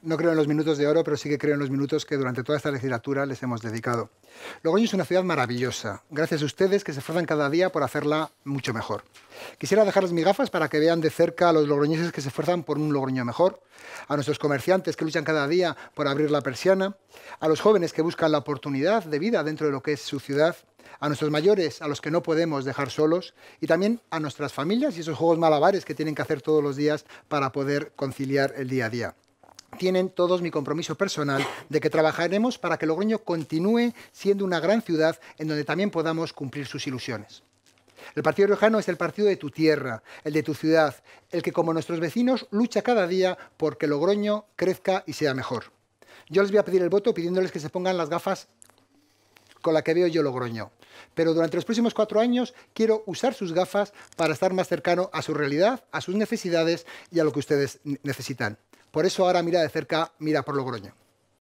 No creo en los minutos de oro, pero sí que creo en los minutos que durante toda esta legislatura les hemos dedicado. Logroño es una ciudad maravillosa, gracias a ustedes que se esfuerzan cada día por hacerla mucho mejor. Quisiera dejarles mis gafas para que vean de cerca a los logroñeses que se esfuerzan por un Logroño mejor, a nuestros comerciantes que luchan cada día por abrir la persiana, a los jóvenes que buscan la oportunidad de vida dentro de lo que es su ciudad, a nuestros mayores, a los que no podemos dejar solos, y también a nuestras familias y esos juegos malabares que tienen que hacer todos los días para poder conciliar el día a día tienen todos mi compromiso personal de que trabajaremos para que Logroño continúe siendo una gran ciudad en donde también podamos cumplir sus ilusiones. El Partido Riojano es el partido de tu tierra, el de tu ciudad, el que como nuestros vecinos lucha cada día porque Logroño crezca y sea mejor. Yo les voy a pedir el voto pidiéndoles que se pongan las gafas con la que veo yo Logroño. Pero durante los próximos cuatro años quiero usar sus gafas para estar más cercano a su realidad, a sus necesidades y a lo que ustedes necesitan. Por eso ahora mira de cerca, mira por Logroño.